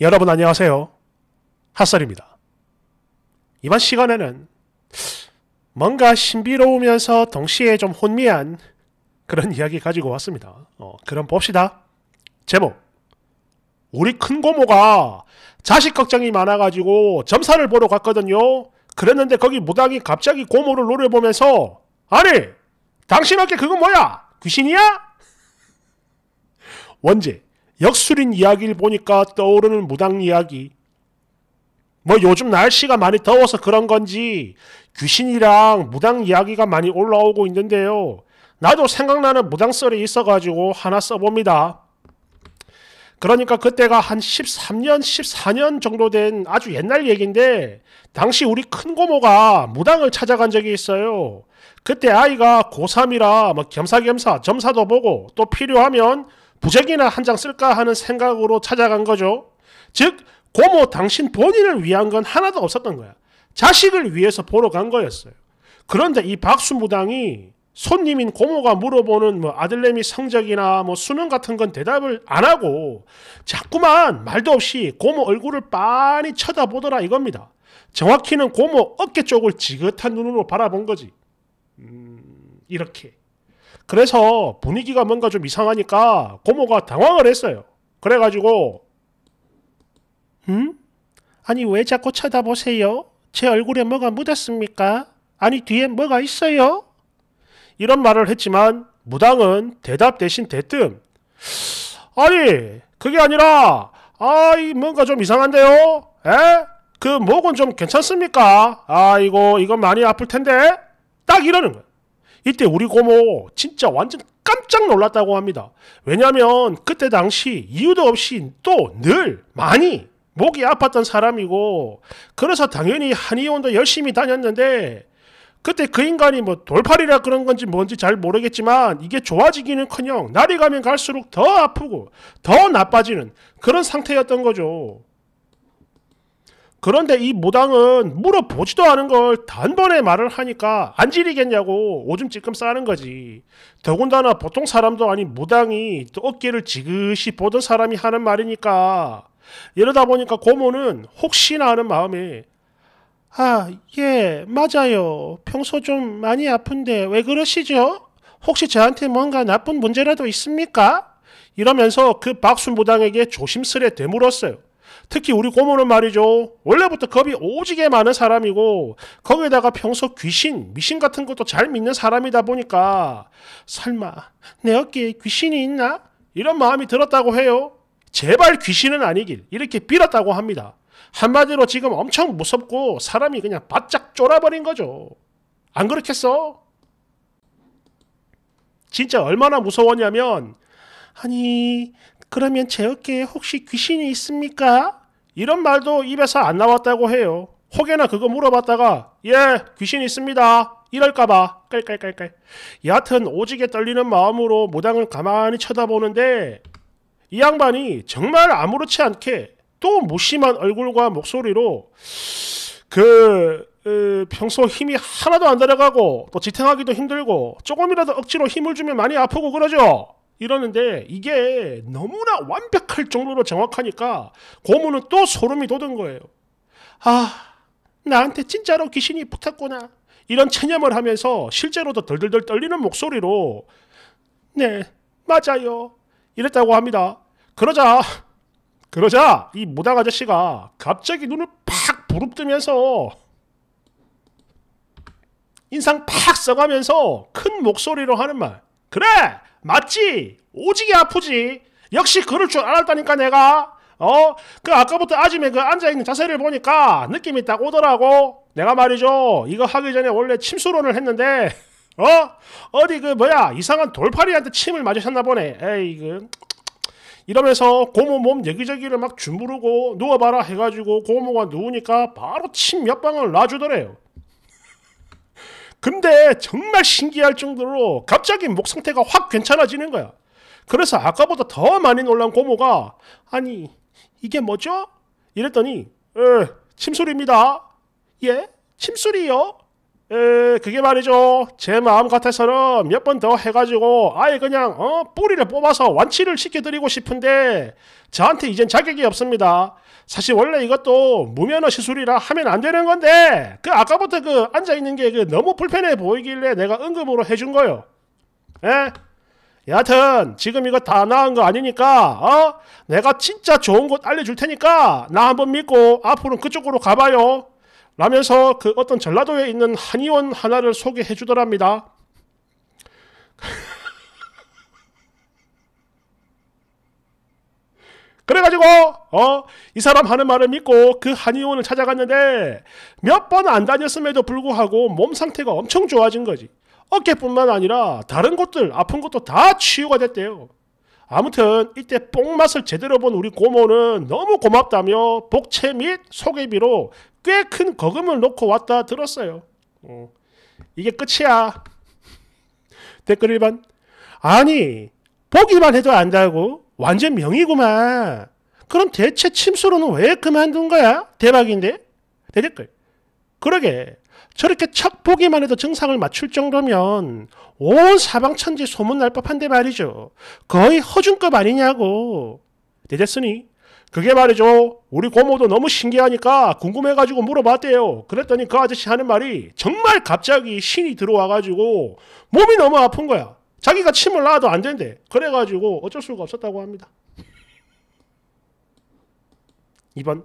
여러분 안녕하세요. 핫설입니다. 이번 시간에는 뭔가 신비로우면서 동시에 좀 혼미한 그런 이야기 가지고 왔습니다. 어, 그럼 봅시다. 제목 우리 큰 고모가 자식 걱정이 많아가지고 점사를 보러 갔거든요. 그랬는데 거기 무당이 갑자기 고모를 노려보면서 아니 당신 어깨 그건 뭐야? 귀신이야? 원제 역술인 이야기를 보니까 떠오르는 무당 이야기. 뭐 요즘 날씨가 많이 더워서 그런 건지 귀신이랑 무당 이야기가 많이 올라오고 있는데요. 나도 생각나는 무당 썰이 있어가지고 하나 써봅니다. 그러니까 그때가 한 13년, 14년 정도 된 아주 옛날 얘기인데 당시 우리 큰 고모가 무당을 찾아간 적이 있어요. 그때 아이가 고3이라 뭐 겸사겸사 점사도 보고 또 필요하면 부적이나 한 장 쓸까 하는 생각으로 찾아간 거죠. 즉 고모 당신 본인을 위한 건 하나도 없었던 거야. 자식을 위해서 보러 간 거였어요. 그런데 이 박수무당이 손님인 고모가 물어보는 뭐 아들내미 성적이나 뭐 수능 같은 건 대답을 안 하고 자꾸만 말도 없이 고모 얼굴을 빤히 쳐다보더라 이겁니다. 정확히는 고모 어깨 쪽을 지긋한 눈으로 바라본 거지. 음, 이렇게. 그래서 분위기가 뭔가 좀 이상하니까 고모가 당황을 했어요. 그래가지고 음? 아니 왜 자꾸 쳐다보세요? 제 얼굴에 뭐가 묻었습니까? 아니 뒤에 뭐가 있어요? 이런 말을 했지만 무당은 대답 대신 대뜸 아니 그게 아니라 아이 뭔가 좀 이상한데요? 에? 그 목은 좀 괜찮습니까? 아이고 이건 많이 아플 텐데 딱 이러는 거예요. 이때 우리 고모 진짜 완전 깜짝 놀랐다고 합니다. 왜냐하면 그때 당시 이유도 없이 또 늘 많이 목이 아팠던 사람이고 그래서 당연히 한의원도 열심히 다녔는데 그때 그 인간이 뭐 돌팔이라 그런 건지 뭔지 잘 모르겠지만 이게 좋아지기는커녕 날이 가면 갈수록 더 아프고 더 나빠지는 그런 상태였던 거죠. 그런데 이무당은 물어보지도 않은 걸 단번에 말을 하니까 안 지리겠냐고 오줌 찔끔 싸는 거지. 더군다나 보통 사람도 아닌 무당이 어깨를 지그시 보던 사람이 하는 말이니까 이러다 보니까 고모는 혹시나 하는 마음에 아, 예, 맞아요. 평소 좀 많이 아픈데 왜 그러시죠? 혹시 저한테 뭔가 나쁜 문제라도 있습니까? 이러면서 그박순무당에게 조심스레 되물었어요. 특히 우리 고모는 말이죠. 원래부터 겁이 오지게 많은 사람이고 거기에다가 평소 귀신, 미신 같은 것도 잘 믿는 사람이다 보니까 설마 내 어깨에 귀신이 있나? 이런 마음이 들었다고 해요. 제발 귀신은 아니길 이렇게 빌었다고 합니다. 한마디로 지금 엄청 무섭고 사람이 그냥 바짝 쫄아버린 거죠. 안 그렇겠어? 진짜 얼마나 무서웠냐면 아니 그러면 제 어깨에 혹시 귀신이 있습니까? 이런 말도 입에서 안 나왔다고 해요. 혹여나 그거 물어봤다가 예 귀신 있습니다 이럴까봐 깔깔깔깔 여하튼 오지게 떨리는 마음으로 모당을 가만히 쳐다보는데 이 양반이 정말 아무렇지 않게 또 무심한 얼굴과 목소리로 그 으, 어, 평소 힘이 하나도 안 들어가고 또 지탱하기도 힘들고 조금이라도 억지로 힘을 주면 많이 아프고 그러죠 이러는데 이게 너무나 완벽할 정도로 정확하니까 고모는 또 소름이 돋은 거예요. 아, 나한테 진짜로 귀신이 붙었구나. 이런 체념을 하면서 실제로도 덜덜덜 떨리는 목소리로 네, 맞아요. 이랬다고 합니다. 그러자 그러자 이 무당 아저씨가 갑자기 눈을 팍 부릅뜨면서 인상 팍 써가면서 큰 목소리로 하는 말 그래 맞지? 오지게 아프지? 역시 그럴 줄 알았다니까 내가. 어? 그 아까부터 아침에 그 앉아있는 자세를 보니까 느낌이 딱 오더라고. 내가 말이죠. 이거 하기 전에 원래 침수론을 했는데, 어? 어디 그 뭐야, 이상한 돌팔이한테 침을 맞으셨나 보네. 에이, 그. 이러면서 고모 몸 여기저기를 막 주무르고 누워봐라 해가지고 고모가 누우니까 바로 침 몇 방울 놔주더래요. 근데 정말 신기할 정도로 갑자기 목 상태가 확 괜찮아지는 거야. 그래서 아까보다 더 많이 놀란 고모가 아니 이게 뭐죠? 이랬더니 에, 침술입니다. 예? 침술이요? 에, 그게 말이죠. 제 마음 같아서는 몇 번 더 해가지고 아예 그냥 어, 뿌리를 뽑아서 완치를 시켜드리고 싶은데 저한테 이젠 자격이 없습니다. 사실 원래 이것도 무면허 시술이라 하면 안 되는 건데 그 아까부터 그 앉아 있는 게그 너무 불편해 보이길래 내가 응급으로 해준 거요. 예? 여하튼 지금 이거 다 나은 거 아니니까 어? 내가 진짜 좋은 곳 알려줄 테니까 나 한번 믿고 앞으로는 그쪽으로 가봐요. 라면서 그 어떤 전라도에 있는 한의원 하나를 소개해 주더랍니다. 그래가지고 어이 사람 하는 말을 믿고 그 한의원을 찾아갔는데 몇 번 안 다녔음에도 불구하고 몸 상태가 엄청 좋아진 거지. 어깨뿐만 아니라 다른 곳들 아픈 것도 다 치유가 됐대요. 아무튼 이때 뽕맛을 제대로 본 우리 고모는 너무 고맙다며 복채 및 소개비로 꽤 큰 거금을 놓고 왔다 들었어요. 어. 이게 끝이야. 댓글 1번 아니 보기만 해도 안다고 완전 명의구만. 그럼 대체 침수로는 왜 그만둔 거야? 대박인데? 대댓글. 그러게. 저렇게 척 보기만 해도 증상을 맞출 정도면 온 사방천지 소문날 법한데 말이죠. 거의 허준급 아니냐고. 대댓으니 그게 말이죠. 우리 고모도 너무 신기하니까 궁금해가지고 물어봤대요. 그랬더니 그 아저씨 하는 말이 정말 갑자기 신이 들어와가지고 몸이 너무 아픈 거야. 자기가 침을 놔도 안 된대. 그래가지고 어쩔 수가 없었다고 합니다. 2번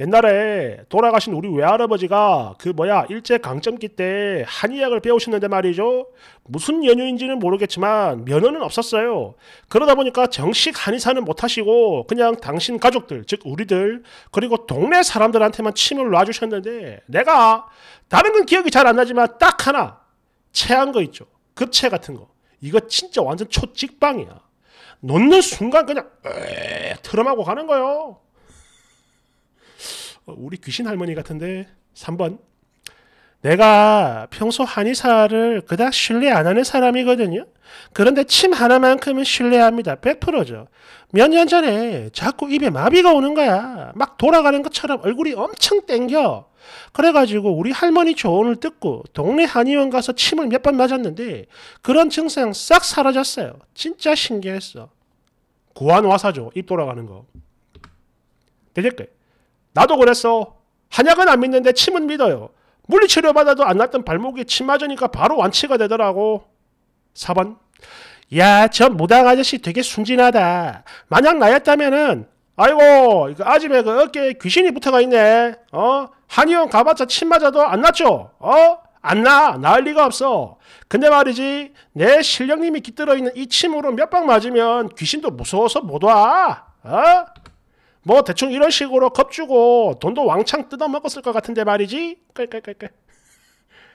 옛날에 돌아가신 우리 외할아버지가 그 뭐야 일제 강점기 때 한의학을 배우셨는데 말이죠. 무슨 연유인지는 모르겠지만 면허는 없었어요. 그러다 보니까 정식 한의사는 못하시고 그냥 당신 가족들 즉 우리들 그리고 동네 사람들한테만 침을 놔주셨는데 내가 다른 건 기억이 잘 안 나지만 딱 하나 체한 거 있죠. 급체 같은 거. 이거 진짜 완전 초직방이야. 놓는 순간 그냥 에 트럼하고 가는 거요. 어, 우리 귀신 할머니 같은데 3번 내가 평소 한의사를 그닥 신뢰 안 하는 사람이거든요. 그런데 침 하나만큼은 신뢰합니다. 100%죠. 몇 년 전에 자꾸 입에 마비가 오는 거야. 막 돌아가는 것처럼 얼굴이 엄청 땡겨. 그래가지고 우리 할머니 조언을 듣고 동네 한의원 가서 침을 몇 번 맞았는데 그런 증상 싹 사라졌어요. 진짜 신기했어. 구한와사죠. 입 돌아가는 거. 대댓글. 나도 그랬어. 한약은 안 믿는데 침은 믿어요. 물리치료 받아도 안 났던 발목에 침 맞으니까 바로 완치가 되더라고. 4번. 야, 저 무당 아저씨 되게 순진하다. 만약 나였다면은 아이고 아집에 그 어깨에 귀신이 붙어가 있네 어 한의원 가봤자 침 맞아도 안 낫죠 어? 안 나, 나을 리가 없어. 근데 말이지, 내 실령님이 깃들어 있는 이 침으로 몇 방 맞으면 귀신도 무서워서 못 와. 어? 뭐 대충 이런 식으로 겁주고 돈도 왕창 뜯어먹었을 것 같은데 말이지. 깔깔깔깔.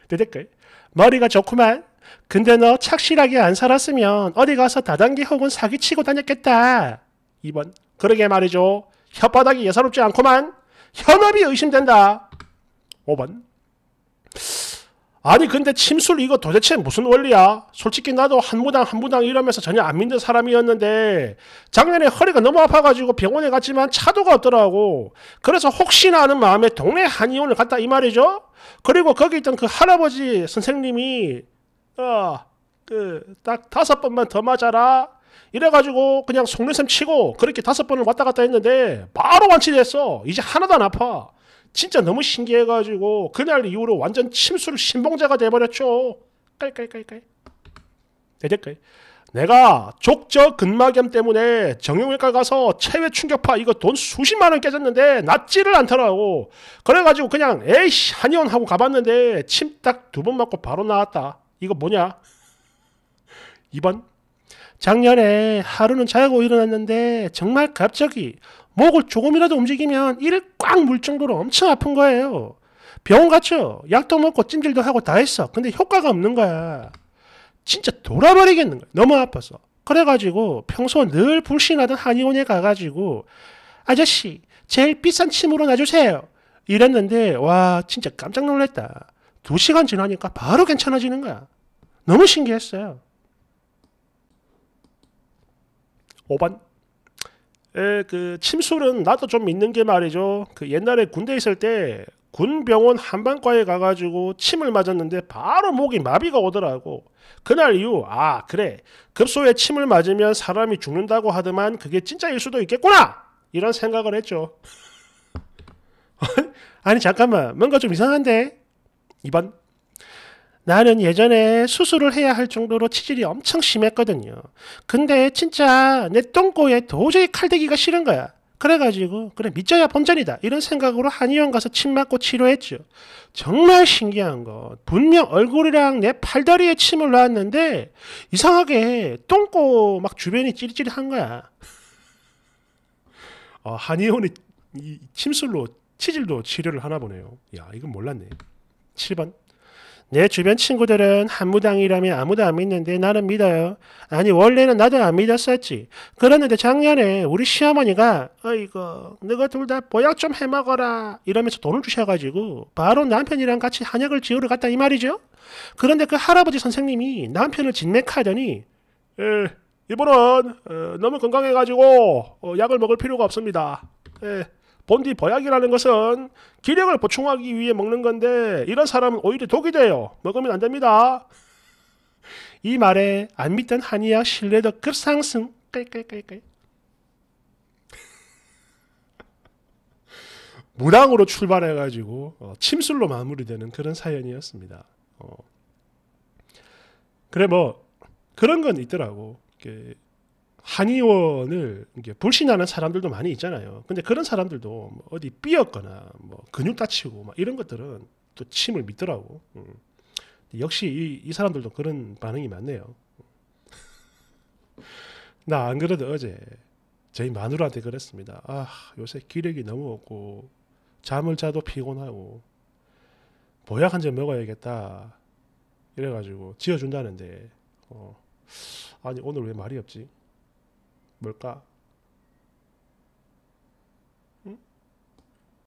대댓글. 머리가 좋구만. 근데 너 착실하게 안 살았으면 어디 가서 다단계 혹은 사기치고 다녔겠다. 2번. 그러게 말이죠. 혓바닥이 예사롭지 않구만 현업이 의심된다. 5번. 아니 근데 침술 이거 도대체 무슨 원리야? 솔직히 나도 한 무당 한 무당 이러면서 전혀 안 믿는 사람이었는데 작년에 허리가 너무 아파가지고 병원에 갔지만 차도가 없더라고. 그래서 혹시나 하는 마음에 동네 한의원을 갔다 이 말이죠. 그리고 거기 있던 그 할아버지 선생님이 어그 아, 딱 다섯 번만 더 맞아라. 이래가지고 그냥 속눈썹 치고 그렇게 다섯 번을 왔다 갔다 했는데 바로 완치됐어. 이제 하나도 안 아파. 진짜 너무 신기해가지고 그날 이후로 완전 침술 신봉자가 돼버렸죠. 깔깔깔깔. 대댓깔. 내가 족저 근막염 때문에 정형외과 가서 체외 충격파 이거 돈 수십만 원 깨졌는데 낫지를 않더라고. 그래가지고 그냥 에이씨 한의원 하고 가봤는데 침 딱 두 번 맞고 바로 나왔다. 이거 뭐냐? 2번 작년에 하루는 자고 일어났는데 정말 갑자기 목을 조금이라도 움직이면 이를 꽉 물 정도로 엄청 아픈 거예요. 병원 갔죠. 약도 먹고 찜질도 하고 다 했어. 근데 효과가 없는 거야. 진짜 돌아버리겠는 거야. 너무 아파서. 그래가지고 평소 늘 불신하던 한의원에 가가지고 아저씨 제일 비싼 침으로 놔주세요. 이랬는데 와 진짜 깜짝 놀랐다. 두 시간 지나니까 바로 괜찮아지는 거야. 너무 신기했어요. 5번. 에, 그 침술은 나도 좀 있는 게 말이죠. 그 옛날에 군대 있을 때 군병원 한방과에 가가지고 침을 맞았는데 바로 목이 마비가 오더라고. 그날 이후 아 그래 급소에 침을 맞으면 사람이 죽는다고 하더만 그게 진짜일 수도 있겠구나 이런 생각을 했죠. 아니 잠깐만 뭔가 좀 이상한데 2번 나는 예전에 수술을 해야 할 정도로 치질이 엄청 심했거든요. 근데 진짜 내 똥꼬에 도저히 칼대기가 싫은 거야. 그래가지고 그래 믿져야 본전이다 이런 생각으로 한의원 가서 침 맞고 치료했죠. 정말 신기한 건 분명 얼굴이랑 내 팔다리에 침을 놨는데 이상하게 똥꼬 막 주변이 찌릿찌릿한 거야. 어, 한의원이 침술로 치질도 치료를 하나 보네요. 야 이건 몰랐네. 7번 내 주변 친구들은 한무당이라면 아무도 안 믿는데 나는 믿어요. 아니 원래는 나도 안 믿었었지. 그러는데 작년에 우리 시어머니가 어이거 너가 둘 다 보약 좀 해먹어라 이러면서 돈을 주셔가지고 바로 남편이랑 같이 한약을 지우러 갔다 이 말이죠. 그런데 그 할아버지 선생님이 남편을 진맥하더니 에, 이분은 에, 어, 너무 건강해가지고 어, 약을 먹을 필요가 없습니다. 에. 본디 보약이라는 것은 기력을 보충하기 위해 먹는 건데 이런 사람은 오히려 독이 돼요. 먹으면 안 됩니다. 이 말에 안 믿던 한의학 신뢰도 급상승. 깔깔깔깔. 무당으로 출발해가지고 어, 침술로 마무리되는 그런 사연이었습니다. 어. 그래 뭐 그런 건 있더라고. 한의원을 불신하는 사람들도 많이 있잖아요. 근데 그런 사람들도 뭐 어디 삐었거나 뭐 근육 다치고 막 이런 것들은 또 침을 믿더라고. 음. 역시 이, 이, 사람들도 그런 반응이 많네요. 음. 나안 그래도 어제 저희 마누라한테 그랬습니다. 아 요새 기력이 너무 없고 잠을 자도 피곤하고 보약 한 잔 먹어야겠다. 이래가지고 지어준다는데 어, 아니 오늘 왜 말이 없지? 뭘까?